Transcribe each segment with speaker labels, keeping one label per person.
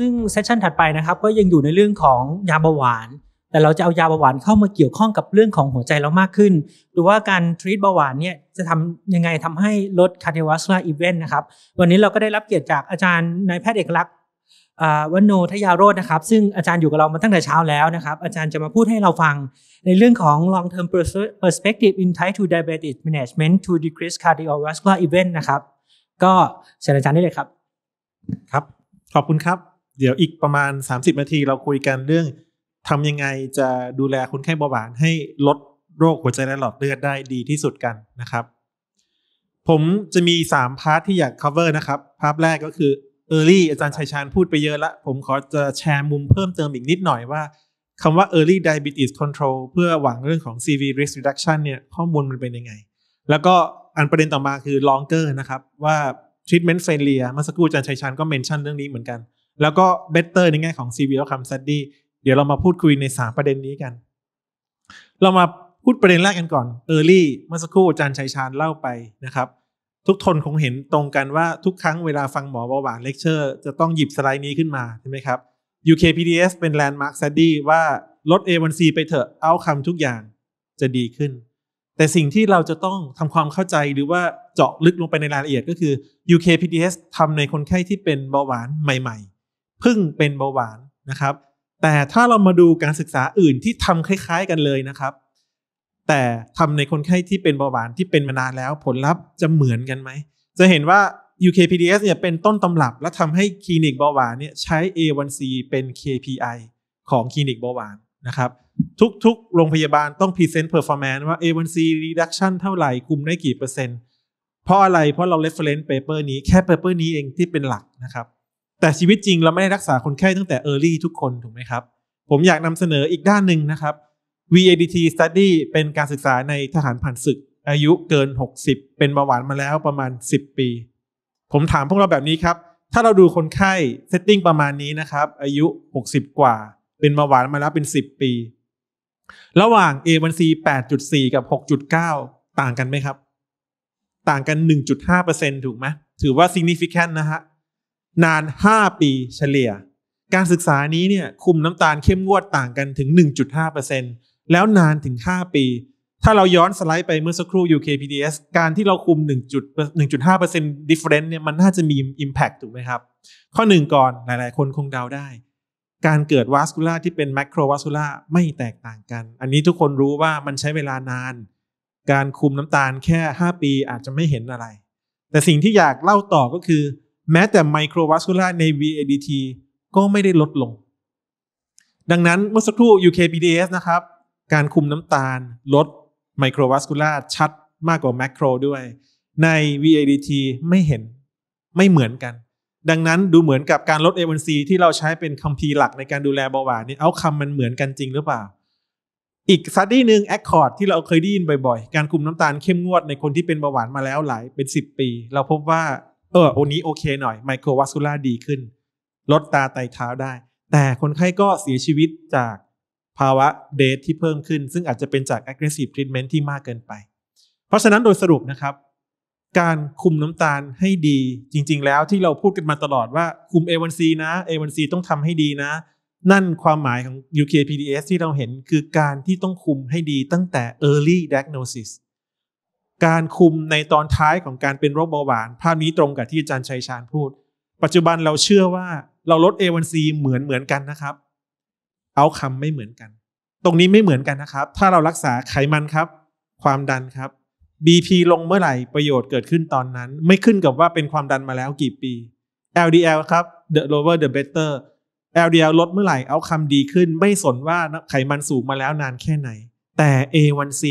Speaker 1: ซึ่งเซสชันถัดไปนะครับ ก็ยังอยู่ในเรื่องของยาเบาหวาน แต่เราจะเอายาเบาหวานเข้ามาเกี่ยวข้องกับเรื่องของหัวใจเรามากขึ้นดูว่าการทรีตเบาหวานเนี่ยจะทำยังไงทำให้ลดคาร์ดิวัสลาอีเวนต์นะครับ วันนี้เราก็ได้รับเกียรติจากอาจารย์นายแพทย์เอกลักษณ์วันโนทยาโรจนะครับ ซึ่งอาจารย์อยู่กับเรามาตั้งแต่เช้าแล้วนะครับ อาจารย์จะมาพูดให้เราฟังในเรื่องของ long term perspective in type 2 diabetes management to decrease cardiovascular event นะครับ ก็เชิญอาจารย์ได้เลยครับ
Speaker 2: ครับ ขอบคุณครับเดี๋ยวอีกประมาณ 30 นาทีเราคุยกันเรื่องทำยังไงจะดูแลคนไข้เบาหวานให้ลดโรคหัวใจและหลอดเลือดได้ดีที่สุดกันนะครับ ผมจะมี 3 พาร์ทที่อยาก cover นะครับ พาร์ทแรกก็คือ early อาจารย์ชัยชานพูดไปเยอะละผมขอจะแชร์มุมเพิ่มเติมอีกนิดหน่อยว่าคำว่า early diabetes control เพื่อหวังเรื่องของ CV risk reduction เนี่ยข้อมูลมันเป็นยังไง แล้วก็อันประเด็นต่อมาคือ longer นะครับว่า treatment failure เมื่อสักครู่อาจารย์ชัยชานก็เมนชั่นเรื่องนี้เหมือนกันแล้วก็เบสเตอร์ในแง่ของ CV และคำั t ดี้เดี๋ยวเรามาพูดคุยใน 3 ประเด็นนี้กัน เรามาพูดประเด็นแรกกันก่อน early เมื่อสักครู่อาจารย์ชัยชาญเล่าไปนะครับ ทุกทนคงเห็นตรงกันว่าทุกครั้งเวลาฟังหมอเบาหวานเลคเชอร์จะต้องหยิบสไลด์นี้ขึ้นมาใช่ไหมครับ UKPDS เป็น landmark study ว่าลด A1C ไปเถอะ เอาคำทุกอย่างจะดีขึ้น แต่สิ่งที่เราจะต้องทำความเข้าใจหรือว่าเจาะลึกลงไปในรายละเอียดก็คือ UKPDS ทำในคนไข้ที่เป็นเบาหวานใหม่พึ่งเป็นเบาหวานนะครับ แต่ถ้าเรามาดูการศึกษาอื่นที่ทำคล้ายๆกันเลยนะครับ แต่ทำในคนไข้ที่เป็นเบาหวานที่เป็นมานานแล้วผลลัพธ์จะเหมือนกันไหม จะเห็นว่า UKPDS เนี่ยเป็นต้นตำรับและทำให้คลินิกเบาหวานเนี่ยใช้ A1C เป็น KPI ของคลินิกเบาหวานนะครับทุกๆ โรงพยาบาลต้องพรีเซนต์เพอร์ฟอร์แมนซ์ว่า A1C reduction เท่าไหร่คุมได้กี่เปอร์เซ็นต์ เพราะอะไรเพราะเรา reference paper นี้แค่ paper นี้เองที่เป็นหลักนะครับแต่ชีวิตจริงเราไม่ได้รักษาคนไข้ตั้งแต่ Early ทุกคนถูกไหมครับผมอยากนำเสนออีกด้านหนึ่งนะครับ VADT Study เป็นการศึกษาในทหารผ่านศึก อายุเกิน 60 เป็นเบาหวานมาแล้วประมาณ 10 ปี ผมถามพวกเราแบบนี้ครับ ถ้าเราดูคนไข้เซตติ้งประมาณนี้นะครับ อายุ 60 กว่า เป็นเบาหวานมาแล้วเป็น 10 ปี ระหว่าง A1C 8.4 กับ 6.9 ต่างกันไหมครับ ต่างกัน 1.5%ถูกไหมถือว่า significant นะฮะนาน 5 ปีเฉลี่ย การศึกษานี้เนี่ยคุมน้ำตาลเข้มงวดต่างกันถึง 1.5%แล้วนานถึง 5 ปี ถ้าเราย้อนสไลด์ไปเมื่อสักครู่ UKPDS การที่เราคุม1 5 difference เนี่ยมันน่าจะมี impact ถูกไหมครับ ข้อหนึ่งก่อนหลายๆ คนคงเดาได้ การเกิดวาสคูล่าที่เป็นแมคโครวาสคูล่าไม่แตกต่างกัน อันนี้ทุกคนรู้ว่ามันใช้เวลานาน การคุมน้ำตาลแค่ 5 ปีอาจจะไม่เห็นอะไร แต่สิ่งที่อยากเล่าต่อก็คือแม้แต่ไมโครวัสคูล่าใน VADT ก็ไม่ได้ลดลง ดังนั้นเมื่อสักครู่ UKPDS นะครับ การคุมน้ำตาลลดไมโครวัสคูล่าชัดมากกว่าแมคโครด้วย ใน VADT ไม่เห็น ไม่เหมือนกัน ดังนั้นดูเหมือนกับการลด A1C ที่เราใช้เป็นคัมภีร์หลักในการดูแลเบาหวานนี่เอาคำมันเหมือนกันจริงหรือเปล่า อีกสัตดี้หนึ่งแอคคอร์ดที่เราเคยได้ยินบ่อยๆ การคุมน้ำตาลเข้มงวดในคนที่เป็นเบาหวานมาแล้วหลายเป็น10ปี เราพบว่าเออวันนี้โอเคหน่อย ไมโครวัสซูล่าดีขึ้น ลดตาไตเท้าได้ แต่คนไข้ก็เสียชีวิตจากภาวะเดทที่เพิ่มขึ้น ซึ่งอาจจะเป็นจาก aggressive treatment ที่มากเกินไป เพราะฉะนั้นโดยสรุปนะครับ การคุมน้ำตาลให้ดี จริง ๆ แล้วที่เราพูดกันมาตลอดว่าคุม A1C นะ A1C ต้องทำให้ดีนะ นั่นความหมายของ UKPDS ที่เราเห็นคือการที่ต้องคุมให้ดีตั้งแต่ early diagnosis การคุมในตอนท้ายของการเป็นโรคเบาหวาน ภาพนี้ตรงกับที่อาจารย์ชัยชาญพูด ปัจจุบันเราเชื่อว่าเราลด A1C เหมือนเหมือนกันนะครับ เอาคำไม่เหมือนกัน ตรงนี้ไม่เหมือนกันนะครับ ถ้าเรารักษาไขมันครับ ความดันครับ BP ลงเมื่อไหร่ประโยชน์เกิดขึ้นตอนนั้น ไม่ขึ้นกับว่าเป็นความดันมาแล้วกี่ปี LDL ครับ the lower the better LDL ลดเมื่อไหร่เอาคำดีขึ้น ไม่สนว่าไขมันสูงมาแล้วนานแค่ไหน แต่ A1C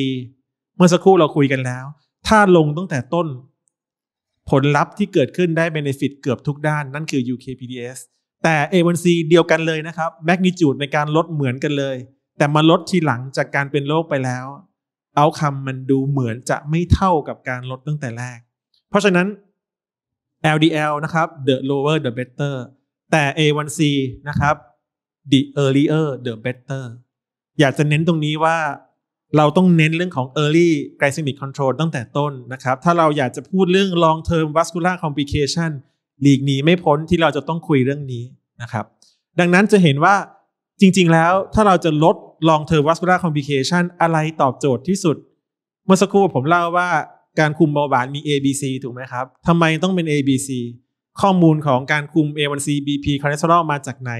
Speaker 2: เมื่อสักครู่เราคุยกันแล้วถ้าลงตั้งแต่ต้นผลลัพธ์ที่เกิดขึ้นได้เบนฟิตเกือบทุกด้าน นั่นคือ UKPDS แต่ A1C เดียวกันเลยนะครับแมกนิจูดในการลดเหมือนกันเลย แต่มาลดทีหลังจากการเป็นโรคไปแล้ว เอาคำมันดูเหมือนจะไม่เท่ากับการลดตั้งแต่แรก เพราะฉะนั้น LDL นะครับ the lower the better แต่ A1C นะครับ the earlier the better อยากจะเน้นตรงนี้ว่าเราต้องเน้นเรื่องของ early glycemic control ตั้งแต่ต้นนะครับ ถ้าเราอยากจะพูดเรื่อง long term vascular complication หลีกหนีไม่พ้นที่เราจะต้องคุยเรื่องนี้นะครับ ดังนั้นจะเห็นว่าจริง ๆ แล้วถ้าเราจะลด long term vascular complication อะไรตอบโจทย์ที่สุด เมื่อสักครู่ผมเล่าว่าการคุมเบาหวานมี ABC ถูกไหมครับ ทำไมต้องเป็น ABC ข้อมูลของการคุม A1C BP c อเ l สเตอรอ l มาจากไหน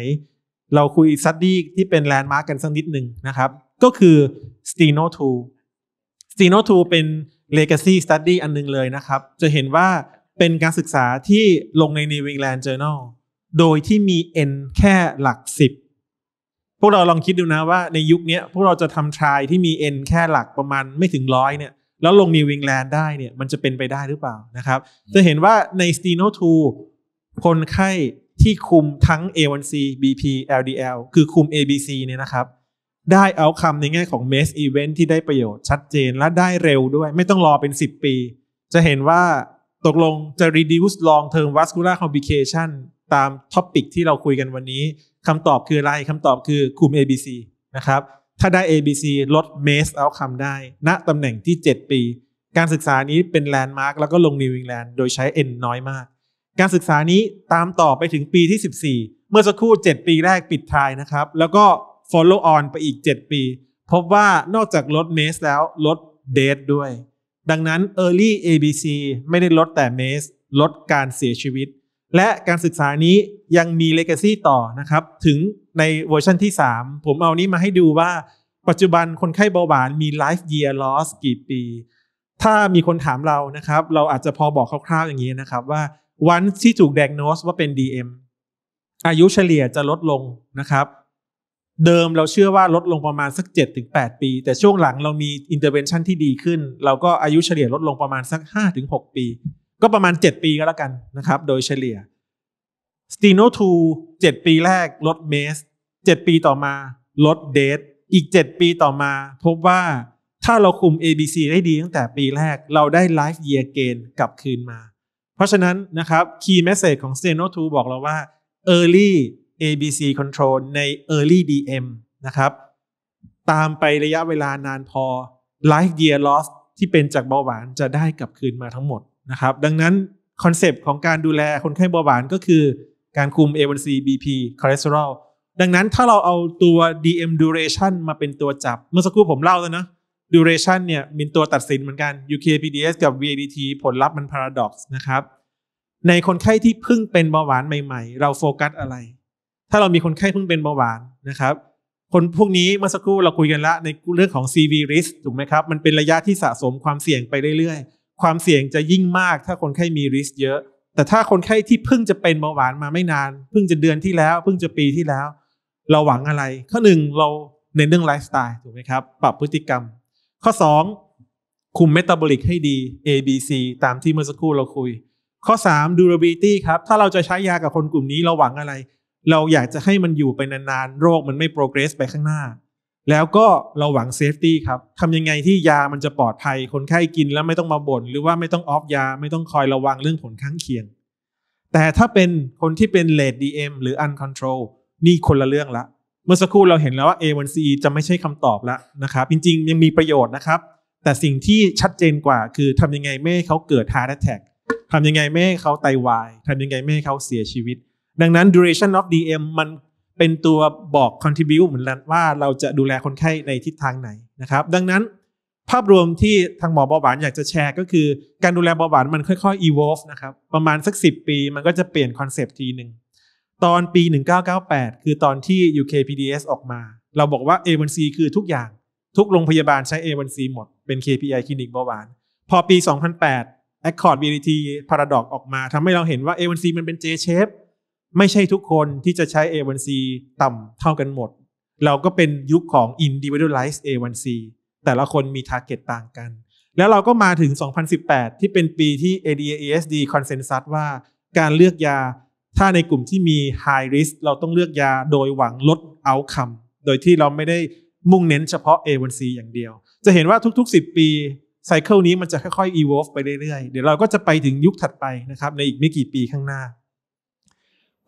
Speaker 2: เราคุยซัดดี้ที่เป็นแลนด์มาร์กกันสักนิดหนึ่งนะครับก็คือ Steno 2 Steno 2เป็น Legacy Study อันนึงเลยนะครับ จะเห็นว่าเป็นการศึกษาที่ลงใน New England Journal โดยที่มี n แค่หลัก 10 พวกเราลองคิดดูนะว่าในยุคนี้พวกเราจะทำทรายที่มี n แค่หลักประมาณไม่ถึงร้อยเนี่ย แล้วลงนิว e ิงแลนด์ได้เนี่ย มันจะเป็นไปได้หรือเปล่านะครับ จะเห็นว่าใน s t e n o 2คนไข้ที่คุมทั้ง A1C BP LDL คือคุม ABC เนี่ยนะครับได้เอาคำในแง่ของ m ส s s Event ที่ได้ประโยชน์ชัดเจนและได้เร็วด้วยไม่ต้องรอเป็น 10 ปี จะเห็นว่าตกลงจะ reduce long term vascular complication ตามท็อปิกที่เราคุยกันวันนี้คำตอบคืออะไรคำตอบคือคุม ABC นะครับถ้าได้ ABC ลด m ม s s outcome ได้ณนะตำแหน่งที่ 7 ปี การศึกษานี้เป็นแลนด์มาร์กแล้วก็ลงนิวอิงแลนด์โดยใช้ N น้อยมาก การศึกษานี้ตามต่อไปถึงปีที่ 14 เมื่อสักครู่ 7 ปีแรกปิดท้ายนะครับแล้วก็ follow on ไปอีก 7 ปี พบว่านอกจากลดเมสแล้วลดเดทด้วย ดังนั้น Early ABC ไม่ได้ลดแต่เมสลดการเสียชีวิต และการศึกษานี้ยังมี Legacy ต่อนะครับ ถึงในเวอร์ชันที่ 3 ผมเอานี้มาให้ดูว่าปัจจุบันคนไข้เบาหวานมี Life Year Loss กี่ปี ถ้ามีคนถามเรานะครับ เราอาจจะพอบอกคร่าวๆ อย่างนี้นะครับว่าวันที่ถูกแดกโนสว่าเป็น DM อายุเฉลี่ยจะลดลงนะครับเดิมเราเชื่อว่าลดลงประมาณสัก 7-8 ปี แต่ช่วงหลังเรามีอินเตอร์เวนชั่นที่ดีขึ้น เราก็อายุเฉลี่ยลดลงประมาณสัก5-6 ปี ก็ประมาณ 7 ปีก็แล้วกันนะครับโดยเฉลี่ยสตีโนทูเจ็ดปีแรกลดเมสเจ็ดปีต่อมาลดเดทอีกเจ็ดปีต่อมา พบว่าถ้าเราคุม ABC ได้ดีตั้งแต่ปีแรกเราได้ Life Year Gain กลับคืนมา เพราะฉะนั้นนะครับ Key Message ของ s t e n o 2 บอกเราว่า Early ABC Control ใน Early DM นะครับตามไประยะเวลานานพอ Life Year Loss ที่เป็นจากเบาหวานจะได้กลับคืนมาทั้งหมดนะครับดังนั้นคอนเซปต์ของการดูแลคนไข้เบาหวานก็คือการคุม A1C BP คอเลสเตอรอลดังนั้นถ้าเราเอาตัว DM duration มาเป็นตัวจับเมื่อสักครู่ผมเล่าแล้วนะ duration เนี่ยมีตัวตัดสินเหมือนกัน UKPDS กับ VADT ผลลัพธ์มัน paradox นะครับ ในคนไข้ที่เพิ่งเป็นเบาหวานใหม่ๆ เราโฟกัสอะไรถ้าเรามีคนไข้เพิ่งเป็นเบาหวานนะครับคนพวกนี้เมื่อสักครู่เราคุยกันละในเรื่องของ CV risk ถูกไหมครับมันเป็นระยะที่สะสมความเสี่ยงไปเรื่อยๆ ความเสี่ยงจะยิ่งมากถ้าคนไข้มี risk เยอะ แต่ถ้าคนไข้ที่เพิ่งจะเป็นเบาหวานมาไม่นาน เพิ่งจะเดือนที่แล้วเพิ่งจะปีที่แล้วเราหวังอะไร ข้อหนึ่งเราในเรื่องไลฟ์สไตล์ถูกไหมครับปรับพฤติกรรม ข้อ2คุมเมตาบอลิกให้ดี A B C ตามที่เมื่อสักครู่เราคุย ข้อ 3 durability ครับถ้าเราจะใช้ยากับคนกลุ่มนี้เราหวังอะไรเราอยากจะให้มันอยู่ไปนานๆ โรคมันไม่โปรเกรสไปข้างหน้า แล้วก็เราหวังเซฟตี้ครับทำยังไงที่ยามันจะปลอดภัย คนไข้กินแล้วไม่ต้องมาบน่นหรือว่าไม่ต้องออฟยาไม่ต้องคอยระวังเรื่องผลข้างเคียง แต่ถ้าเป็นคนที่เป็นเลดดีเอ็มหรืออันคอนโทรลนี่คนละเรื่องละ เมื่อสักครู่เราเห็นแล้วว่า A1C จะไม่ใช่คำตอบละนะครับจริงๆยังมีประโยชน์นะครับแต่สิ่งที่ชัดเจนกว่า คือทำยังไงไม่ให้เขาเกิดทาร์ตแท็กทำยังไงไม่ให้เขาไตาวายทำยังไงไม่ให้เขาเสียชีวิตดังนั้น duration of DM มันเป็นตัวบอก contribute เหมือนกันว่าเราจะดูแลคนไข้ในทิศทางไหนนะครับดังนั้นภาพรวมที่ทางหมอเบาหวานอยากจะแชร์ก็คือ การดูแลเบาหวานมันค่อยๆ evolve นะครับประมาณสัก 10 ปีมันก็จะเปลี่ยนคอนเซปต์ทีหนึ่งตอนปี 1998 คือตอนที่ UKPDS ออกมา เราบอกว่า A1C คือทุกอย่างทุกโรงพยาบาลใช้ A1C หมด เป็น KPI คลินิกเบาหวานพอปี 2008 Accord VRT Paradox ออกมาทำให้เราเห็นว่า A1C มันเป็น J shape ไม่ใช่ทุกคนที่จะใช้ A1C ต่ำเท่ากันหมด เราก็เป็นยุคของ individualized A1C แต่ละคนมี target ต่างกัน แล้วเราก็มาถึง 2018 ที่เป็นปีที่ ADASD consensus ว่าการเลือกยาถ้าในกลุ่มที่มี high risk เราต้องเลือกยาโดยหวังลด outcome โดยที่เราไม่ได้มุ่งเน้นเฉพาะ A1C อย่างเดียว จะเห็นว่าทุกๆ 10 ปีไซ c ค e นี้มันจะค่อยๆ evolve ไปเรื่อยๆ เดี๋ยวเราก็จะไปถึงยุคถัดไปนะครับในอีกไม่กี่ปีข้างหน้า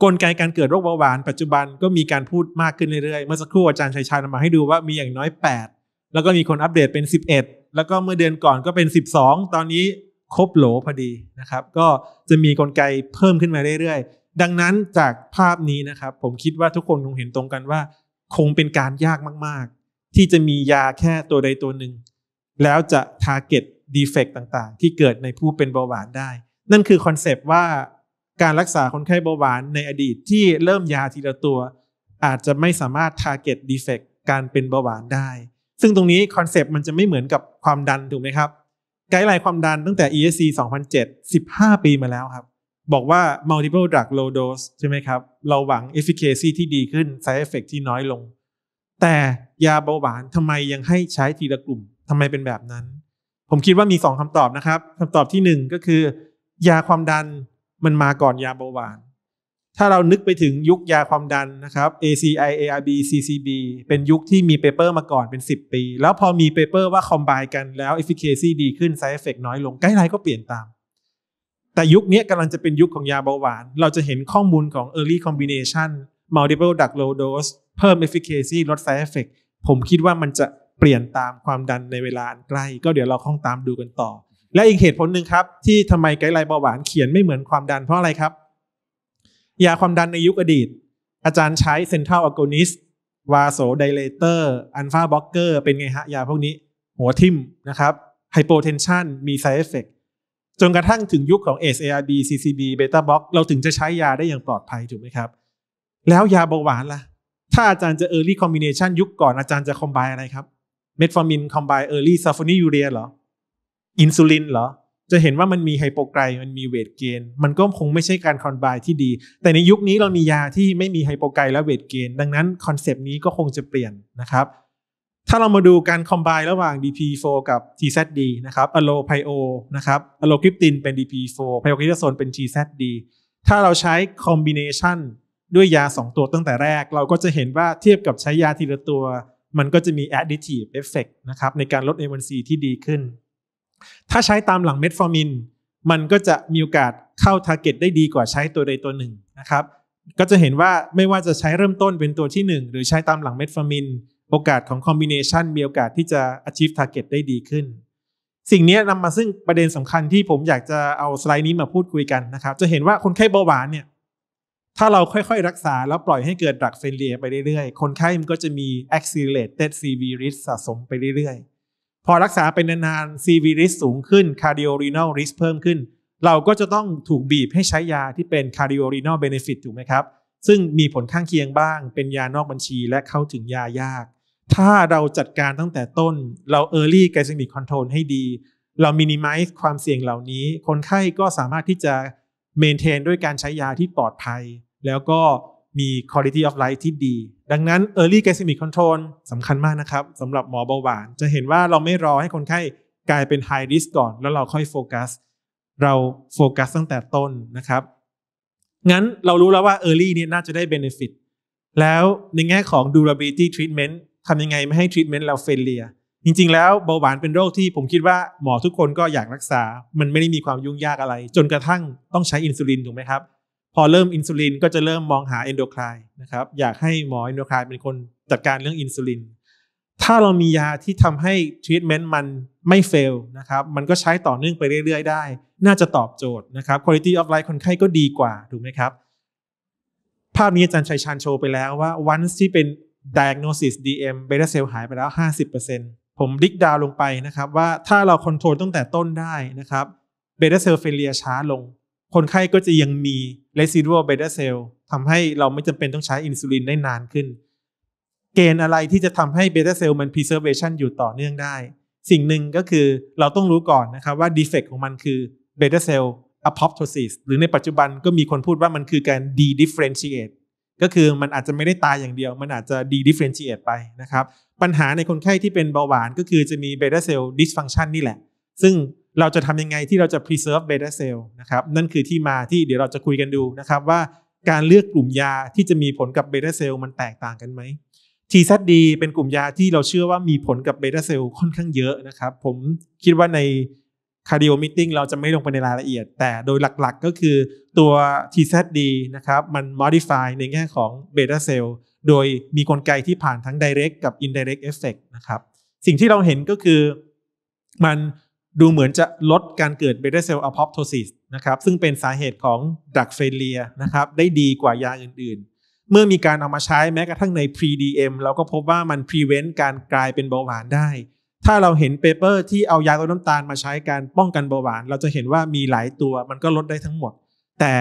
Speaker 2: กลไกการเกิดโรคเบาหวานปัจจุบันก็มีการพูดมากขึ้นเรื่อยๆ เมื่อสักครู่อาจารย์ชัยชานำมาให้ดูว่ามีอย่างน้อย 8 แล้วก็มีคนอัปเดตเป็น 11 แล้วก็เมื่อเดือนก่อนก็เป็น 12 ตอนนี้ครบโหลพอดีนะครับ ก็จะมีกลไกเพิ่มขึ้นมาเรื่อยๆ ดังนั้นจากภาพนี้นะครับ ผมคิดว่าทุกคนคงเห็นตรงกันว่า คงเป็นการยากมากๆ ที่จะมียาแค่ตัวใดตัวหนึ่งแล้วจะท์เก็ตดีเฟกต์ต่างๆ ที่เกิดในผู้เป็นเบาหวานได้ นั่นคือคอนเซปต์ว่าการรักษาคนไข้เบาหวานในอดีตที่เริ่มยาทีละตัว อาจจะไม่สามารถ target defect การเป็นเบาหวานได้ ซึ่งตรงนี้คอนเซปต์มันจะไม่เหมือนกับความดันถูกไหมครับ ไกด์ไลน์ความดันตั้งแต่ ESC 2007 15 ปีมาแล้วครับ บอกว่า multiple drug low dose ใช่ไหมครับ เราหวัง efficacy ที่ดีขึ้น side effect ที่น้อยลง แต่ยาเบาหวานทำไมยังให้ใช้ทีละกลุ่มทำไมเป็นแบบนั้น ผมคิดว่ามี 2 คำตอบนะครับคำตอบที่ 1 ก็คือ ยาความดันมันมาก่อนยาเบาหวาน ถ้าเรานึกไปถึงยุคยาความดันนะครับ ACI ARB CCB เป็นยุคที่มีเปเปอร์มาก่อนเป็น 10 ปี แล้วพอมีเปเปอร์ว่าคอมไบกันแล้ว efficacy ดีขึ้น side effect น้อยลง ใกล้ไลก็เปลี่ยนตาม แต่ยุคนี้กำลังจะเป็นยุคของยาเบาหวาน เราจะเห็นข้อมูลของ early combination multiple drug low dose เพิ่ม efficacy ลด side effect ผมคิดว่ามันจะเปลี่ยนตามความดันในเวลาอันใกล้ ก็เดี๋ยวเราคงตามดูกันต่อและอีกเหตุผลหนึ่งครับ ที่ทำไมไกด์ไลน์เบาหวานเขียนไม่เหมือนความดันเพราะอะไรครับ ยาความดันในยุคอดีต อาจารย์ใช้เซนทรัลอะโกนิสวาโซไดเลเตอร์อัลฟาบล็อกเกอร์เป็นไงฮะยาพวกนี้ หัวทิ่มนะครับไฮโปเทนชันมีไซเอฟเฟกจนกระทั่งถึงยุคของ s อ r b CCB เบต้าบล็อกเราถึงจะใช้ยาได้อย่างปลอดภัยถูกไหมครับ แล้วยาเบาหวานล่ะ ถ้าอาจารย์จะ Early Combination ยุคก่อนอาจารย์จะคอมไบอะไรครับเมทฟอร์มินคอมไบเออร์ลี่ซัลฟอนียูเรียเหรออินซูลินเหรอ จะเห็นว่ามันมีไฮโปไกล มันมีเวทเกน มันก็คงไม่ใช่การคอนบายที่ดี แต่ในยุคนี้เรามียาที่ไม่มีไฮโปไกลและเวทเกน ดังนั้นคอนเซป t นี้ก็คงจะเปลี่ยนนะครับถ้าเรามาดูการคอมายระหว่าง DP4 กับ TZD นะครับอะโลไพโอนะครับอะโลคริปตินเป็น DP4 ไพโอคริตโซนเป็น TZD ถ้าเราใช้คอมบิเนชันด้วยยา 2 ตัวตั้งแต่แรก เราก็จะเห็นว่าเทียบกับใช้ยาทีละตัว มันก็จะมี additive effect นะครับในการลด A1C ที่ดีขึ้นถ้าใช้ตามหลังเมทฟอร์มินมันก็จะมีโอกาสเข้าทาร์เก็ตได้ดีกว่าใช้ตัวใดตัวหนึ่งนะครับ ก็จะเห็นว่าไม่ว่าจะใช้เริ่มต้นเป็นตัวที่ 1หรือใช้ตามหลังเมทฟอร์มินโอกาสของคอมบิเนชันมีโอกาสที่จะ achieve target ได้ดีขึ้น สิ่งนี้นำมาซึ่งประเด็นสำคัญที่ผมอยากจะเอาสไลด์นี้มาพูดคุยกันนะครับจะเห็นว่าคนไข้เบาหวานเนี่ยถ้าเราค่อยๆรักษา แล้วปล่อยให้เกิดดักเฟลเลียไปเรื่อยๆคนไข้มันก็จะมี accelerated CV risk สะสมไปเรื่อยๆพอรักษาเป็นนานๆ CV risk สูงขึ้น cardiorenal risk เพิ่มขึ้น เราก็จะต้องถูกบีบให้ใช้ยาที่เป็น cardiorenal benefit ถูกไหมครับ ซึ่งมีผลข้างเคียงบ้าง เป็นยานอกบัญชีและเข้าถึงยายาก ถ้าเราจัดการตั้งแต่ต้นเรา early glycemic control ให้ดี เรา minimize ความเสี่ยงเหล่านี้ คนไข้ก็สามารถที่จะ maintain ด้วยการใช้ยาที่ปลอดภัย แล้วก็มี quality of life ที่ดีดังนั้น Early Glycemic Control สำคัญมากนะครับสำหรับหมอเบาหวานจะเห็นว่าเราไม่รอให้คนไข้กลายเป็น High Risk ก่อน แล้วเราค่อยโฟกัสเราโฟกัสตั้งแต่ต้นนะครับ งั้นเรารู้แล้วว่า Early เนี่ยน่าจะได้ Benefit แล้วในแง่ของ Durability Treatment ทำยังไงไม่ให้ Treatment เราเฟลเลียจริงๆแล้วเบาหวานเป็นโรคที่ผมคิดว่าหมอทุกคนก็อยากรักษา มันไม่ได้มีความยุ่งยากอะไร จนกระทั่งต้องใช้อินซูลินถูกไหมครับพอเริ่มอินซูลินก็จะเริ่มมองหาเอนโดคลายนะครับอยากให้หมอเอนโดคลายเป็นคนจัดการเรื่องอินซูลิน ถ้าเรามียาที่ทำให้ทรีทเมนต์มันไม่เฟลนะครับมันก็ใช้ต่อเนื่องไปเรื่อย ๆ ได้ น่าจะตอบโจทย์นะครับคุณภาพ y of life คนไข้ก็ดีกว่า ถูกไหมครับ ภาพนี้อาจารย์ชัยชานโชว์ไปแล้วว่า วันที่เป็น diagnosis DM beta cell หายไปแล้ว 50%ผมดิกดาวลงไปนะครับ ว่าถ้าเราคอนโทรลตั้งแต่ต้นได้นะครับ beta cell เฟลเลียช้าลงคนไข้ก็จะยังมี residual beta cell ทำให้เราไม่จำเป็นต้องใช้อินซูลินได้นานขึ้น เกณฑ์อะไรที่จะทำให้ beta cell มัน preservation อยู่ต่อเนื่องได้ สิ่งหนึ่งก็คือเราต้องรู้ก่อนนะครับว่า defect ของมันคือ beta cell apoptosis หรือในปัจจุบันก็มีคนพูดว่ามันคือการ de differentiate ก็คือมันอาจจะไม่ได้ตายอย่างเดียว มันอาจจะ de differentiate ไปนะครับปัญหาในคนไข้ที่เป็นเบาหวานก็คือจะมี beta cell dysfunction นี่แหละ ซึ่งเราจะทำยังไงที่เราจะ preserve beta cell นะครับ นั่นคือที่มาที่เดี๋ยวเราจะคุยกันดูนะครับ ว่าการเลือกกลุ่มยาที่จะมีผลกับ beta cell มันแตกต่างกันไหม TZD เป็นกลุ่มยาที่เราเชื่อว่ามีผลกับ beta cell ค่อนข้างเยอะนะครับ ผมคิดว่าใน cardio meeting เราจะไม่ลงไปในรายละเอียด แต่โดยหลักๆก็คือตัว TZD นะครับมัน modify ในแง่ของ beta cell โดยมีกลไกที่ผ่านทั้ง direct กับ indirect effect นะครับ สิ่งที่เราเห็นก็คือมันดูเหมือนจะลดการเกิดเบต้าเซลล์อะพอปโทซิสนะครับซึ่งเป็นสาเหตุของดักเฟเลียนะครับได้ดีกว่ายาอื่นๆ เมื่อมีการเอามาใช้แม้กระทั่งใน pre-DM เราก็พบว่ามัน prevent การกลายเป็นเบาหวานได้ ถ้าเราเห็นเปเปอร์ที่เอายาลดน้ำตาลมาใช้การป้องกันเบาหวาน เราจะเห็นว่ามีหลายตัวมันก็ลดได้ทั้งหมด แต่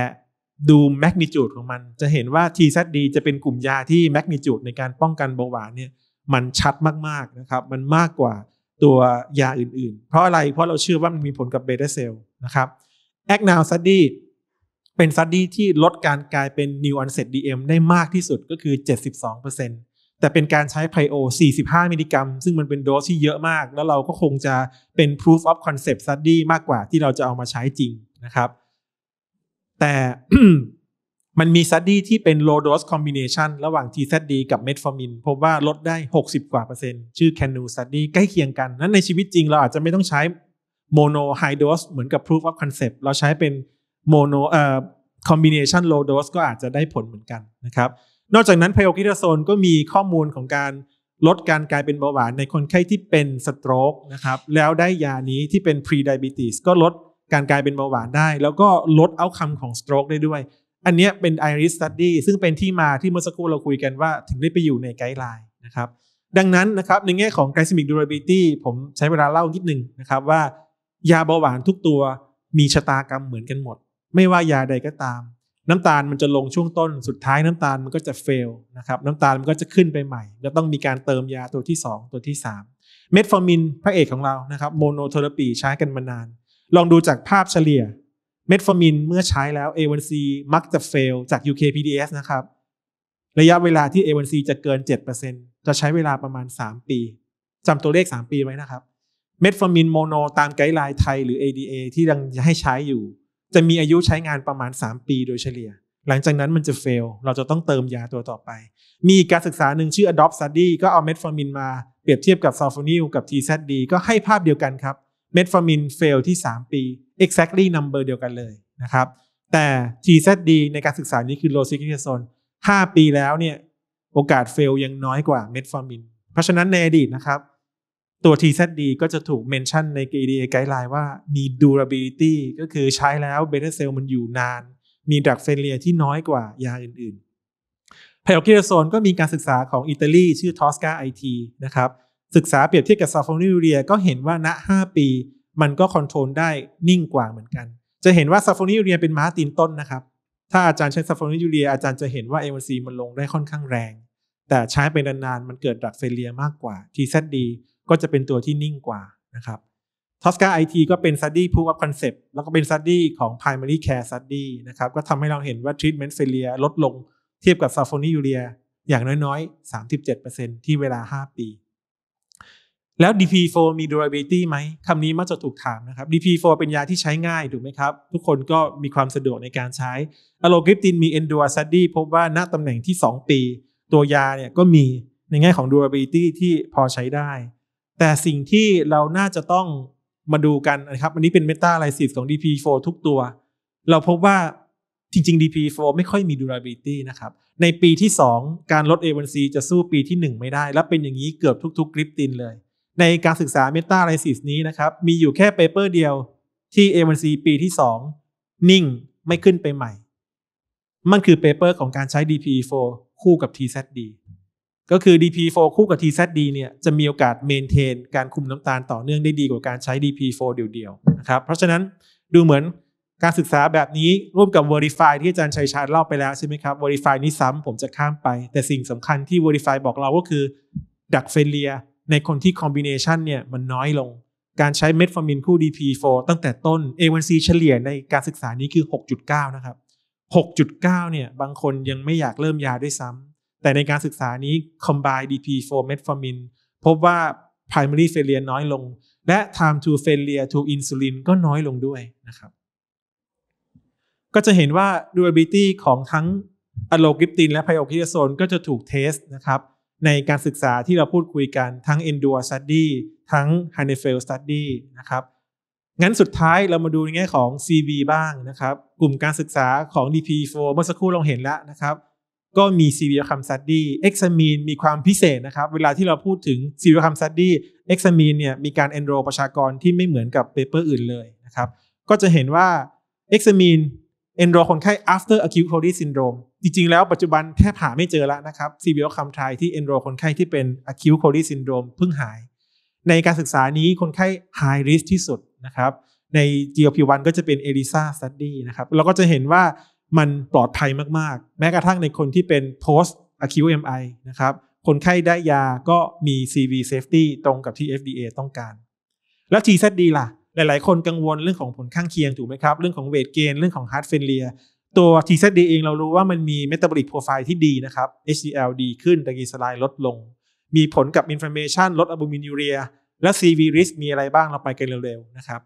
Speaker 2: ดูแมกนิจูดของมันจะเห็นว่า TZD จะเป็นกลุ่มยาที่แมกนิจูดในการป้องกันเบาหวานเนี่ยมันชัดมาก ๆ นะครับมันมากกว่าตัว ยา อื่นๆ เพราะอะไร เพราะเรา เชื่อว่ามันมีผลกับเบต้าเซลล์นะครับแอคนาวสัดดี้เป็นสัดดี้ที่ลดการกลายเป็นนิวออนเซตดีเอ็มได้มากที่สุดก็คือ 72%แต่เป็นการใช้ไพโอ45 มิลลิกรัม ซึ่ง มัน เป็นโดสที่เยอะมาก แล้วเราก็คงจะเป็น proof of concept study มากกว่าที่เราจะเอามาใช้จริงนะครับ แต่มันมีสตดี้ที่เป็นโลโดสคอมบิเนชันระหว่าง TZD กับเมทฟอร์มินพบว่าลดได้ 60กว่าเปอร์เซ็นต์ชื่อ Canu study ใกล้เคียงกัน นั้นในชีวิตจริงเราอาจจะไม่ต้องใช้โมโนไฮโดสเหมือนกับ proof of concept เราใช้เป็นโมโนเอ่อคอมบิเนชันโลโดสก็อาจจะได้ผลเหมือนกันนะครับนอกจากนั้นไพโอคิทาโซนก็มีข้อมูลของการลดการกลายเป็นเบาหวานในคนไข้ที่เป็นสโตรกนะครับแล้วได้ยานี้ที่เป็นพรีไดบิติสก็ลดการกลายเป็นเบาหวานได้ แล้วก็ลดเอาคำของสโตรกได้ด้วยอันนี้เป็น IRIS Study ซึ่งเป็นที่มาที่เมื่อสักครู่เราคุยกันว่าถึงได้ไปอยู่ในไกด์ไลน์นะครับดังนั้นนะครับในแง่ของ glycemic durability ผมใช้เวลาเล่านิดนึงนะครับว่า ยาเบาหวานทุกตัวมีชะตากรรมเหมือนกันหมด ไม่ว่ายาใดก็ตาม น้ำตาลมันจะลงช่วงต้นสุดท้ายน้ำตาลมันก็จะเฟลนะครับน้ำตาลมันก็จะขึ้นไปใหม่ แล้วต้องมีการเติมยาตัวที่ 2 ตัวที่3เมทฟอร์มินพระเอกของเรานะครับโมโนเทอรปี ใช้กันมานาน ลองดูจากภาพเฉลี่ยเมทฟอร์มินเมื่อใช้แล้ว A1C มักจะเฟลจาก UKPDS นะครับ ระยะเวลาที่ A1C จะเกิน 7%จะใช้เวลาประมาณ 3 ปีจำตัวเลข 3 ปีไว้นะครับเมทฟอร์มินโมโนตามไกด์ไลน์ไทยหรือ ADA ที่ยังให้ใช้อยู่ จะมีอายุใช้งานประมาณ 3 ปีโดยเฉลี่ย หลังจากนั้นมันจะเฟลเราจะต้องเติมยาตัวต่อไป มีการศึกษาหนึ่งชื่อ Adopt Study ก็เอาเมทฟอร์มินมาเปรียบเทียบกับซอฟนิลกับ TZD ก็ให้ภาพเดียวกันครับเมทฟอร์มินเฟลที่ 3 ปี exactly number เดียวกันเลยนะครับ แต่ TZD ในการศึกษานี้คือ low s i g n i โซน e zone 5ปีแล้วเนี่ยโอกาสเฟลยังน้อยกว่าเมทฟอร์มินเพราะฉะนั้นในอดีตนะครับ ตัว TZD ก็จะถูกเมนชั่นใน g d a ไกด์ไลน์ว่ามี durability ก็คือใช้แล้วเบต้าเซลล์มันอยู่นาน มีดักเฟเลียที่น้อยกว่า ยาอื่นๆไพโอคิโรโซนก็มีการศึกษาของอิตาลีชื่อ Tosca IT นะครับศึกษาเปรียบเทียบกับซาฟอนิวเรียก็เห็นว่าณ 5 ปี มันก็คอนโทรลได้นิ่งกว่าเหมือนกัน จะเห็นว่าซาฟอนิวเรียเป็นม้าตีนต้นนะครับ ถ้าอาจารย์ใช้ซาฟอนิวเรียอาจารย์จะเห็นว่า A1C มันลงได้ค่อนข้างแรง แต่ใช้ไปนานๆ มันเกิดดักเฟเลียมากกว่า TZD ก็จะเป็นตัวที่นิ่งกว่านะครับทอสกาไอทีก็เป็น s t ดี้พูดว่าคอนเซปต์แล้วก็เป็น s ดดี้ของ primary care s t u ี้นะครับก็ทำให้เราเห็นว่า treatment f a i l u r ยลดลงเทียบกับซาฟอนิยูเรียอย่างน้อยๆ 37%ที่เวลา 5 ปีแล้ว DP4 มี durability ไหม คำนี้มักจะถูกถามนะครับ DP4 เป็นยาที่ใช้ง่าย ถูกไหมครับ ทุกคนก็มีความสะดวกในการใช้อะโลกริปตินมี e n d u r s t u d y พบว่า ณ ตำแหน่งที่ 2 ปี ตัวยาเนี่ยก็มีในแง่ของ durability ที่พอใช้ได้ แต่สิ่งที่เราน่าจะต้องมาดูกันนะครับ อันนี้เป็น meta analysis ของ DP4 ทุกตัว เราพบว่าจริงๆ DP4 ไม่ค่อยมี durability นะครับ ในปีที่ 2 การลด A1C จะสู้ปีที่ 1 ไม่ได้ และเป็นอย่างนี้เกือบทุกๆกริปตินเลยในการศึกษาเมตาไรซิสนี้นะครับ มีอยู่แค่เปเปอร์เดียวที่ A1C ปีที่ 2 นิ่งไม่ขึ้นไปใหม่ มันคือเปเปอร์ของการใช้ DP4 คู่กับ TZD ก็คือ DP4 คู่กับ TZD เนี่ย จะมีโอกาสเมนเทน การคุมน้ำตาลต่อเนื่องได้ดีกว่าการใช้ DP4 เดียวๆนะครับเพราะฉะนั้นดูเหมือนการศึกษาแบบนี้ร่วมกับ Verify ที่อาจารย์ชัยชาญเล่าไปแล้วใช่ไหมครับ Verify นี้ซ้ำผมจะข้ามไป แต่สิ่งสำคัญที่ Verify บอกเราก็คือดักเฟลเลียในคนที่คอมบิเนชันเนี่ยมันน้อยลง การใช้เมทฟอร์มินคู่ DP4 ตั้งแต่ต้น A1C เฉลี่ยในการศึกษานี้คือ 6.9 นะครับ 6.9เนี่ยบางคนยังไม่อยากเริ่มยาด้วยซ้ำแต่ในการศึกษานี้ combine DP4 metformin พบว่า primary failure น้อยลง และ time to failure to insulin ก็น้อยลงด้วยนะครับ ก็จะเห็นว่า durability ของทั้งอะโลกิปติน และไพโอคิดาโซนก็จะถูกเทสนะครับในการศึกษาที่เราพูดคุยกันทั้ง Endure Study ทั้ง h a n n e f e l Study นะครับ งั้นสุดท้ายเรามาดูในแง่ของ CV บ้างนะครับ กลุ่มการศึกษาของ DP4 เมื่อสักครู่เราเห็นแล้วนะครับ ก็มี CV คำ Study Examine มีความพิเศษนะครับ เวลาที่เราพูดถึง CV คำ Study Examine เนี่ย มีการ enroll ประชากรที่ไม่เหมือนกับ paper อื่นเลยนะครับ ก็จะเห็นว่า Examine เอนโ l คนไข้ after acute coronary syndrome จริงๆ แล้วปัจจุบันแทบหาไม่เจอแล้วนะครับ CBL คำทายที่เอนโ l คนไข้ ที่เป็น acute coronary syndrome เพิ่งหาย ในการศึกษานี้คนไข้ high risk ที่สุดนะครับใน GLP-1 ก็จะเป็น ELISA study นะครับเราก็จะเห็นว่ามันปลอดภัยมากๆ แม้กระทั่งในคนที่เป็น post acute MI นะครับคนไข้ได้ยาก็มี CV safety ตรงกับที่ FDA ต้องการ แล้ว GZD ล่ะหลาย ๆ คนกังวลเรื่องของผลข้างเคียงถูกไหมครับ เรื่องของเวทเกนเรื่องของฮาร์ดเฟลเลียตัว t ดีเองเรารู้ว่ามันมีเมตาบอลิกโปรไฟล์ที่ดีนะครับ HDL ดีขึ้นแต่กีสไลด์ลดลง มีผลกับอินฟลามเมชันลดอะบูมินูเรียและ CV risk มีอะไรบ้าง เราไปกันเร็ว ๆ นะครับ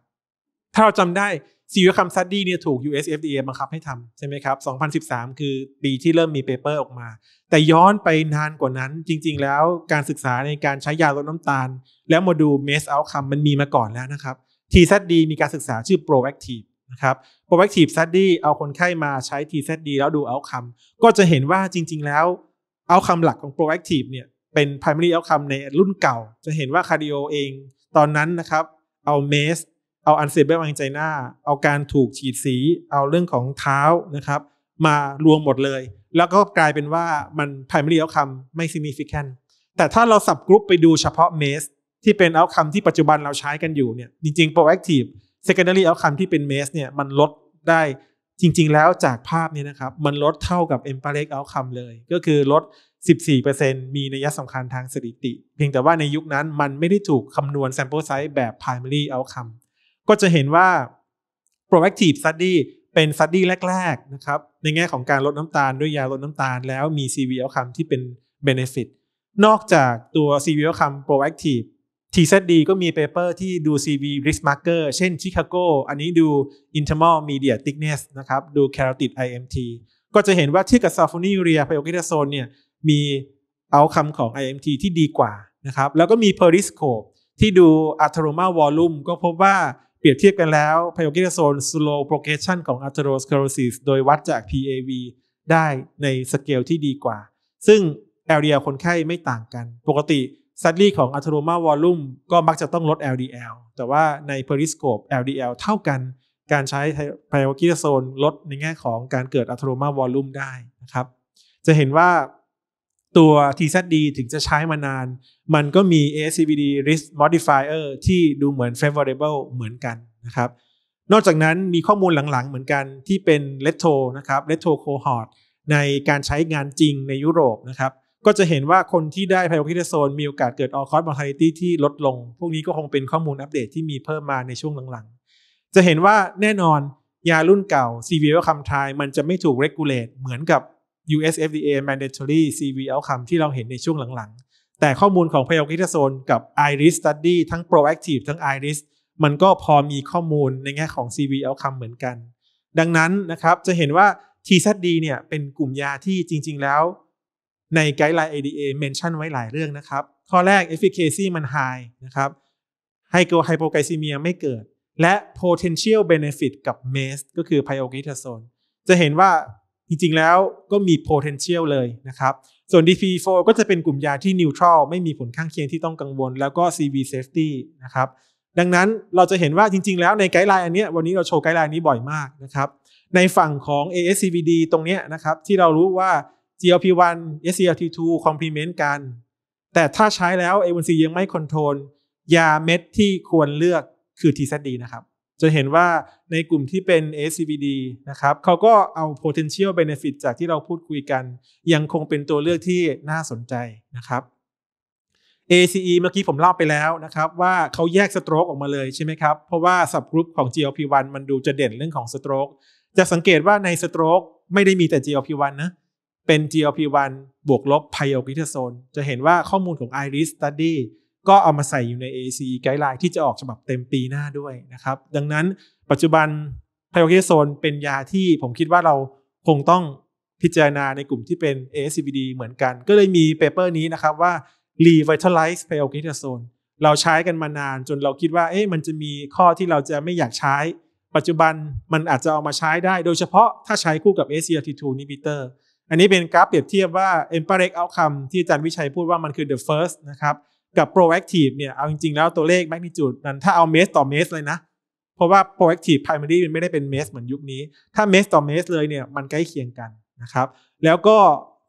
Speaker 2: ถ้าเราจำได้ซีวิคัมซัดดี้เนี่ยถูก US FDA บังคับให้ทำใช่ไหมครับ 2013 คือปีที่เริ่มมีเปเปอร์ออกมา แต่ย้อนไปนานกว่านั้น จริง ๆ แล้วการศึกษาในการใช้ยาลดน้ำตาล แล้วมาดู m e s outcome มันมีมาก่อนแล้วนะครับ TZD มีการศึกษาชื่อ proactive นะครับ proactive study เอาคนไข้มาใช้ TZD แล้วดู outcome ก็จะเห็นว่าจริงๆแล้ว outcome หลักของ proactive เนี่ยเป็น primary outcome ในรุ่นเก่า จะเห็นว่า cardio เองตอนนั้นนะครับ เอาเมสเอาอันเซเบลวังใจหน้า เอาการถูกฉีดสีเอาเรื่องของเท้านะครับ มารวมหมดเลย แล้วก็กลายเป็นว่ามัน primary outcome ไม่ significant แต่ถ้าเราสับกรุ๊ปไปดูเฉพาะเมสที่เป็นเอาคัมที่ปัจจุบันเราใช้กันอยู่เนี่ยจริงๆ proactive secondary outcome ที่เป็น MES เนี่ยมันลดได้จริงๆแล้วจากภาพนี้นะครับมันลดเท่ากับ e m p i r i c outcome เลย ก็คือลด 14%มีนัยสำคัญทางสถิติ เพียงแต่ว่าในยุคนั้นมันไม่ได้ถูกคำนวณ sample size แบบ primary outcome ก็จะเห็นว่า proactive study เป็น study แรกๆนะครับในแง่ของการลดน้ำตาลด้วยยาลดน้ำตาล แล้วมี CV outcome ที่เป็น benefit นอกจากตัว CV outcome proactive ทีเซดีก็มีเปเปอร์ที่ดู CV Risk Marker เช่นชิคาโกอันนี้ดู i n t e r m a l Media Thickness นะครับ ดู c a r o t i d IMT ก็จะเห็นว่าที่กับซาฟนิเรียไพโอเกตาโซนเนี่ยมีเอาคำของ IMT ที่ดีกว่านะครับแล้วก็มี p e r i s c o p e ที่ดู a t h e r o m a Volume ก็พบว่าเปรียบเทียบกันแล้วไพโอเกตาโซน Slow Progression ของ a t h e r o s c l e r o s i s โดยวัดจาก PAV ได้ในสเกลที่ดีกว่า ซึ่งแอเรียคนไข้ไม่ต่างกัน ปกติซัตลี่ของอัตโนมัติวอลลุ่มก็มักจะต้องลด LDL แต่ว่าใน Periscope LDL เท่ากันการใช้ไพรวกิโซนลดในแง่ของการเกิดอัตโนมัติวอลลุ่มได้นะครับ จะเห็นว่าตัว TZD ถึงจะใช้มานาน มันก็มี ASCVD risk modifier ที่ดูเหมือน favorable เหมือนกันนะครับนอกจากนั้นมีข้อมูลหลังๆ เหมือนกันที่เป็น r e t o นะครับ r e t o cohort ในการใช้งานจริงในยุโรปนะครับก็จะเห็นว่าคนที่ได้ไพโอคิเทโซนมีโอกาสเกิดออคอสมอร์ทาลิตี้ที่ลดลง พวกนี้ก็คงเป็นข้อมูลอัปเดตที่มีเพิ่มมาในช่วงหลังๆ จะเห็นว่าแน่นอนยารุ่นเก่า CVL คำทายมันจะไม่ถูกเรกูลเลตเหมือนกับ US FDA mandatory CVL ค e ที่เราเห็นในช่วงหลังๆ แต่ข้อมูลของไพโอคิเทโซนกับ IRIS study ทั้ง proactive ทั้ง IRIS มันก็พอมีข้อมูลในแง่ของ CVL ค e เหมือนกัน ดังนั้นนะครับจะเห็นว่า t ดีเนี่ยเป็นกลุ่มยาที่จริง ๆ แล้วในไกด์ไลน์ ADA เมนชั่นไว้หลายเรื่องนะครับ ข้อแรก efficacy มัน high นะครับกไฮโปไกซีเมียไม่เกิด และ potential benefit กับ m a s ก็คือ pioglitazone จะเห็นว่าจริงๆ แล้วก็มี potential เลยนะครับ ส่วน DP4 ก็จะเป็นกลุ่มยาที่ neutral ไม่มีผลข้างเคียงที่ต้องกังวล แล้วก็ CV safety นะครับ ดังนั้นเราจะเห็นว่าจริงๆ แล้วในไกด์ไลน์อันนี้วันนี้เราโชว์ไกด์ไลน์นี้บ่อยมากนะครับ ในฝั่งของ ASCVD ตรงนี้นะครับที่เรารู้ว่า GLP-1 SGLT2 คอมพลีเมนต์กัน แต่ถ้าใช้แล้ว A1C ยังไม่คอนโทรล ยาเม็ดที่ควรเลือกคือ TZD นะครับจะเห็นว่าในกลุ่มที่เป็น ACVD นะครับเขาก็เอา potential benefit จากที่เราพูดคุยกัน ยังคงเป็นตัวเลือกที่น่าสนใจนะครับ ACE เมื่อกี้ผมเล่าไปแล้วนะครับว่าเขาแยก stroke ออกมาเลยใช่ไหมครับเพราะว่า subgroup ของ GLP-1 มันดูจะเด่นเรื่องของ stroke จะสังเกตว่าใน stroke ไม่ได้มีแต่ GLP-1 นะเป็น GLP-1 บวกลบไพโอกิทาโซนจะเห็นว่าข้อมูลของ IRIS Study ก็เอามาใส่อยู่ใน AC e ไกด์ไลน์ที่จะออกฉบับเต็มปีหน้าด้วยนะครับดังนั้นปัจจุบันไพโอกิทาโซนเป็นยาที่ผมคิดว่าเราคงต้องพิจารณาในกลุ่มที่เป็น ASCVD เหมือนกัน ก็เลยมีเปเปอร์นี้นะครับว่า Revitalize p y o k i t a z o n e เราใช้กันมานานจนเราคิดว่าเอ๊ะมันจะมีข้อที่เราจะไม่อยากใช้ ปัจจุบันมันอาจจะเอามาใช้ได้ โดยเฉพาะถ้าใช้คู่กับ SGLT2 inhibitor อันนี้เป็นกราฟเปรียบเทียบว่า empiric outcome ที่อาจารย์วิชัยพูดว่ามันคือ the first นะครับกับ proactive เนี่ยเอาจริงๆแล้วตัวเลข magnitude นั้นถ้าเอาเมสต่อเมสเลยนะ เพราะว่า proactive primary มันไม่ได้เป็นเมสเหมือนยุคนี้ ถ้าเมสต่อเมสเลยเนี่ยมันใกล้เคียงกันนะครับแล้วก็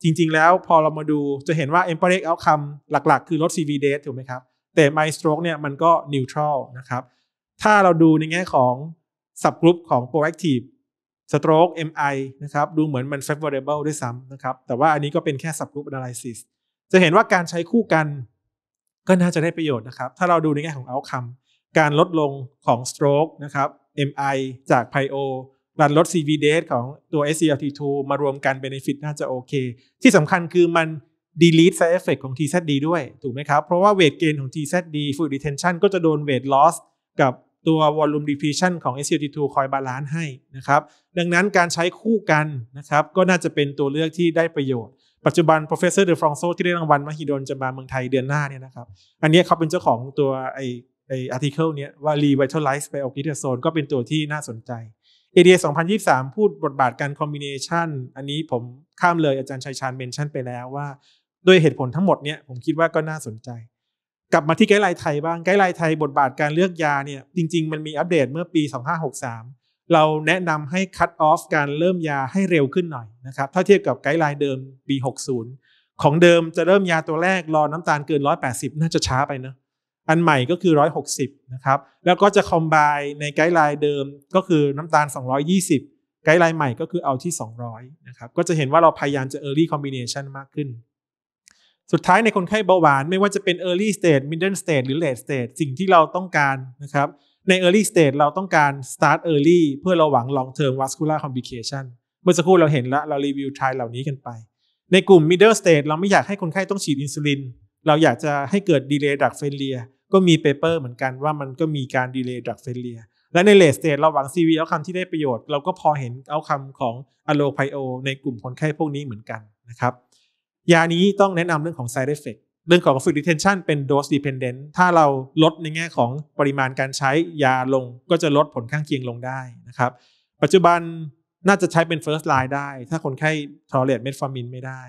Speaker 2: จริงๆแล้วพอเรามาดูจะเห็นว่า empiric outcome หลักๆ คือลด CV d a t h ถูกไหมครับแต่ my stroke เนี่ยมันก็ neutral นะครับถ้าเราดูในแง่ของ subgroup ของ proactive สโตรก MI นะครับ ดูเหมือนมัน favorable ด้วยซ้ำนะครับ แต่ว่าอันนี้ก็เป็นแค่ subgroup analysis จะเห็นว่าการใช้คู่กันก็น่าจะได้ประโยชน์นะครับ ถ้าเราดูในแง่ของ outcome การลดลงของ stroke นะครับ MI จาก PIO รันลด CV date ของตัว SCLT2 มารวมกัน benefit น่าจะโอเค ที่สำคัญคือมัน delete side effect ของ TZD ด้วย ถูกไหมครับ เพราะว่า weight gain ของ TZD fluid retention ก็จะโดน weight loss กับตัว volume depletion ของ SGLT2 คอยบาลานซ์ให้นะครับดังนั้นการใช้คู่กันนะครับก็น่าจะเป็นตัวเลือกที่ได้ประโยชน์ ปัจจุบัน professor de Franco ที่ได้รางวัลมหิดลจะมาเมืองไทยเดือนหน้าเนี่ยนะครับอันนี้เขาเป็นเจ้าของตัวไอไอ article เนี้ยว่า revitalize by o x y i t a z o n e ก็เป็นตัวที่น่าสนใจด d a 2023 พูดบทบาทการคอมบิเนชันอันนี้ผมข้ามเลยอาจารย์ชัยชาญเมนชั่นไปแล้วว่า ด้วยเหตุผลทั้งหมดเนี่ยผมคิดว่าก็น่าสนใจกลับมาที่ไกด์ไลน์ไทยบ้างไกด์ไลน์ไทยบทบาทการเลือกยาเนี่ยจริงๆมันมีอัปเดตเมื่อปี 2563 เราแนะนำให้คัดออฟการเริ่มยาให้เร็วขึ้นหน่อยนะครับถ้าเทียบกับไกด์ไลน์เดิมปี60ของเดิมจะเริ่มยาตัวแรกรอน้ำตาลเกิน 180 น่าจะช้าไปเนะอันใหม่ก็คือ 160นะครับแล้วก็จะคอมไบในไกด์ไลน์เดิมก็คือน้ำตาล 220 ไกด์ไลน์ใหม่ก็คือเอาที่ 200นะครับก็จะเห็นว่าเราพยายามจะ Early Combination มากขึ้นสุดท้ายในคนไข้เบาหวานไม่ว่าจะเป็น early stage middle stage หรือ late stage สิ่งที่เราต้องการนะครับใน early stage เราต้องการ start early เพื่อเราหวัง long term vascular complication เมื่อสักครู่เราเห็นแล้วเรารีวิวทายเหล่านี้กันไป ในกลุ่ม middle stage เราไม่อยากให้คนไข้ต้องฉีดอินซูลิน เราอยากจะให้เกิด delay drug failure ก็มี paper เหมือนกันว่ามันก็มีการ delay drug failure และใน late stage เราหวัง CV เอาคำที่ได้ประโยชน์ เราก็พอเห็นเอาคำของ allo p i o ในกลุ่มคนไข้พวกนี้เหมือนกันนะครับยานี้ต้องแนะนำเรื่องของ side effect เรื่องของ f u i d retention เป็น dose dependent ถ้าเราลดในแง่ของปริมาณการใช้ยาลงก็จะลดผลข้างเคียงลงได้นะครับ ปัจจุบันน่าจะใช้เป็น first line ได้ถ้าคนไข้ tolerate metformin ไม่ได้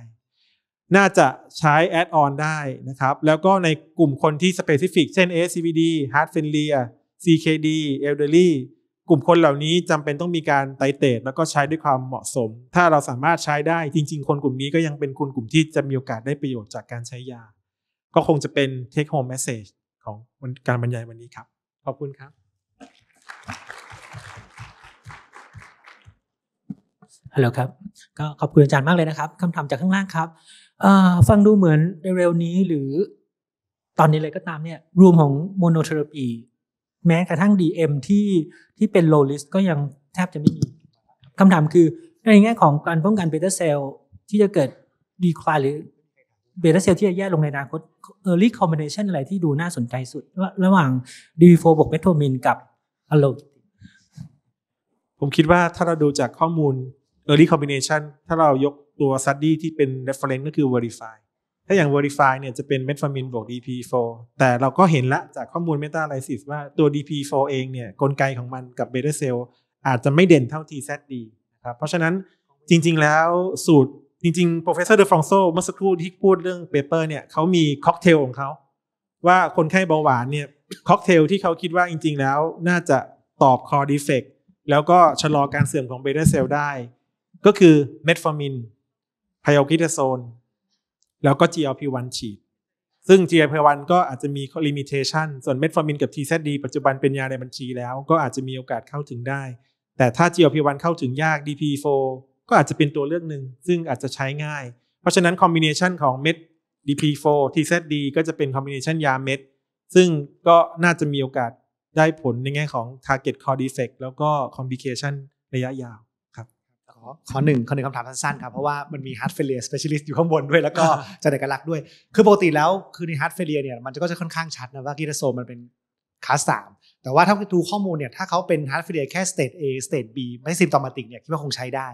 Speaker 2: น่าจะใช้ add on ได้นะครับ แล้วก็ในกลุ่มคนที่ specific เช่น ASCVD heart failure CKD elderly กลุ่มคนเหล่านี้จำเป็นต้องมีการไตเตดแล้วก็ใช้ด้วยความเหมาะสม ถ้าเราสามารถใช้ได้จริง ๆ คนกลุ่มนี้ก็ยังเป็นคนกลุ่มที่จะมีโอกาสได้ประโยชน์จากการใช้ยาก็คงจะเป็น take home message ของการบรรยายวันนี้ครับ ขอบคุณครับ
Speaker 1: ฮัลโหลครับ ก็ขอบคุณอาจารย์มากเลยนะครับคำถามจากข้างล่างครับ ฟังดูเหมือนเร็วๆนี้หรือตอนนี้เลยก็ตามเนี่ย รวมของโมโนเทอราปีแม้กระทั่ง DM ที่ที่เป็น low risk ก็ยังแทบจะไม่มีคำถามคือในแง่ของการป้องกันเบต้าเซลล์ที่จะเกิดดีควาหรือเบต้าเซลล์ที่จะแย่ลงในอนาคต early combination อะไรที่ดู
Speaker 2: น่าสนใจสุด ระหว่าง DV4 บวกเมทโทมินกับอะโลผมคิดว่าถ้าเราดูจากข้อมูล early combination ถ้าเรายกตัว study ที่เป็น reference ก็คือ verify ถ้าอย่าง Verify เนี่ยจะเป็นเมทฟอร์มินบวก DP4 แต่เราก็เห็นละจากข้อมูล Meta a n a l y s i s ว่าตัว DP4 เองเนี่ยกลไกของมันกับ Beta Cell อาจจะไม่เด่นเท่า TZD นะครับ เพราะฉะนั้นจริง ๆแล้วสูตรจริงๆ professor de Franco เมื่อสักครู่ที่พูดเรื่อง paper เนี่ยเขามีค็อกเทลของเขา ว่าคนไข้เบาหวานเนี่ยค็อกเทลที่เขาคิดว่าจริง ๆแล้ว น่าจะตอบคอ r e d e f e c แล้วก็ชะลอการเสื่อมของต้าเซลล์ได้ ก็คือเมทฟอร์มินไพโอคิทาโซนแล้วก็ GLP-1 ฉีด ซึ่ง GLP-1 ก็อาจจะมีลิมิเ t ชันส่วนเมทฟอร์มินกับ TZD ปัจจุบันเป็นยาในบัญชีแล้วก็อาจจะมีโอกาสเข้าถึงได้ แต่ถ้า GLP-1 เข้าถึงยาก DP4 ก็อาจจะเป็นตัวเลือกหนึ่ง ซึ่งอาจจะใช้ง่าย เพราะฉะนั้นคอมบิเนชันของเม็ด DP4 TZD ก็จะเป็นคอมบิเนชันยาเม็ด ซึ่งก็น่าจะมีโอกาสได้ผลในแง่ของ Target Core Defect แล้วก็ Complication ระยะยาวขอหนึ่งขอหนึ่งคำถามสั้นๆครับเพราะว่ามันมีร์ดเฟลเลียสเปเชียลิสต์อยู่ข้างบนด้วยแล้วก็จะแต่กัะลักด้วย คือปกติแล้วคือในฮาร์ดเฟลเลียเนี่ยมันก็จะค่อนข้าง
Speaker 1: ชัดนะว่ากีตาโซมันเป็นคลาสสามแต่ว่าถ้าดูข้อมูลเนี่ยถ้าเขาเป็นฮาร์ดเฟลเลียแค่สเตท
Speaker 2: เอสเตทบีไม่ซิมตอมาติกเนี่ยคิดว่าคงใช้ได้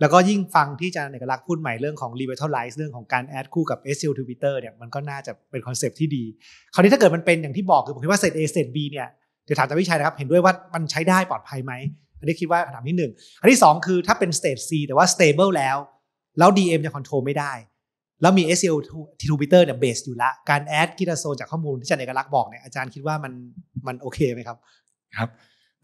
Speaker 2: แล้วก็ยิ่งฟังที่จาแต่เอกลักษณ์พูดใหม่เรื่องของรร์ v ทัลไลซ์เรื่องของการแอดคู่กับอส t w ลทูบิเตอร์เนี่ยมันก็น่าจะเป็นคอนเซปที่ดี คราวนี้ถ้าเ
Speaker 1: กิดมันเป็นอย่างที่บอกคือผมคิดว่าเนี่ยเดี๋ยวถามจาวิชัยนะครับเห็นด้วยว่ามันใช้ได้ปลอดภัยไหมันนี้คิดว่าคำถามที่หนึ่ง อันที่สองคือถ้าเป็น s t a จ e C แต่ว่า stable แล้ว แล้ว DM จะ control ไม่ได้ แล้วมี SEO ที่ทูบิเตอร์เนี่ยเบสอยู่ละการแอดกิตาโซจากข้อมูลที่อาจารย์เอ
Speaker 2: กลักษณ์บอกเนี่ยอาจารย์คิดว่ามันมันโอเคไหมครับ
Speaker 1: ครับ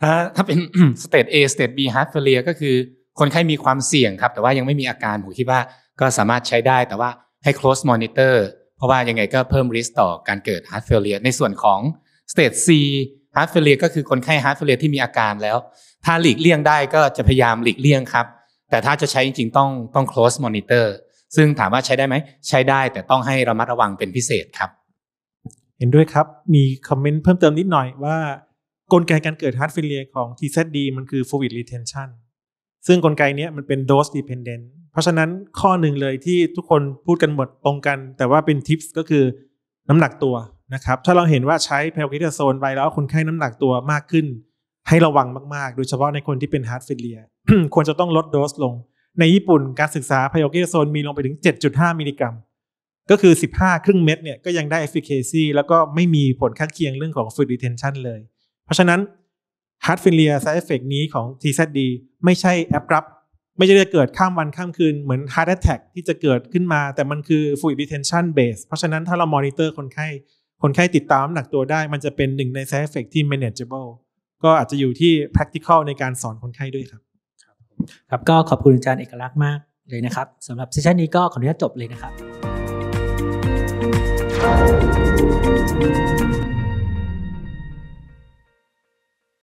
Speaker 1: ถ้าถ้าเป็น s t a จ e A s t a จ e B heart failure ก็คือคนไข้มีความเสี่ยงครับ แต่ว่ายังไม่มีอาการผมคิดว่าก็สามารถใช้ได้ แต่ว่าให้ close monitor เพราะว่ายังไงก็เพิ่ม risk ต่อการเกิด heart failure ในส่วนของ stage C ฮาร์ดเฟลเลียก็คือคนไข้ฮาร์ดเฟลเลียที่มีอาการแล้ว ถ้าหลีกเลี่ยงได้ก็จะพยายามหลีกเลี่ยงครับ แต่ถ้าจะใช้จริงๆ ต้องต้อง close monitor ซึ่งถามว่าใช้ได้ไหม ใช้ได้แต่ต้องให้ระมัดระวังเป็นพิเศษครับ
Speaker 2: เห็นด้วยครับมีคอมเมนต์เพิ่มเติมนิดหน่อยว่า กลไกการเกิดฮาร์ดเฟลเลียของ TZD มันคือ fluid retention ซึ่งกลไกนี้มันเป็น dose dependent เพราะฉะนั้นข้อหนึ่งเลยที่ทุกคนพูดกันหมดตรงกัน แต่ว่าเป็นทิปส์ก็คือน้ำหนักตัวนะครับถ้าเราเห็นว่าใช้แพลกิตาโซนไป แล้วคนไข้น้ำหนักตัวมากขึ้น ให้ระวังมาก ๆ โดยเฉพาะในคนที่เป็นฮาร์ดเฟลเลียควรจะต้องลดโดสลง ในญี่ปุ่นการศึกษาพโอเกโซนมีลงไปถึง 7.5มิลลิกรัมก็คือ 15 ครึ่งเม็ดเนี่ยก็ยังได้อฟฟิเคซีแล้วก็ไม่มีผลข้างเคียงเรื่องของฟูดดิเทนชันเลย เพราะฉะนั้นฮาร์ดฟิลเลียไซเฟกนี้ของ t z ีไม่ใช่แอปรับ ไม่ใช่จะเกิดข้ามวันข้ามคืน เหมือนฮาร์ดแท็กที่จะเกิดขึ้นมา แต่มันคือฟูดดิเทนชันเบสเพราะฉะนั้นถ้าเรานิเตอร์คนไข้คนไข้ติดตามหนักตัวได้มันจะเป็นหนึ่งใน side effect ที่ manageable ก็อาจจะอยู่ที่ practical ในการสอนคนไข้ด้วยครับ ครับ ก็ขอบคุณอาจารย์เอกลักษณ์มากเลยนะครับ สำหรับเซสชันนี้ก
Speaker 1: ็ขออนุญาตจบเลยนะครับ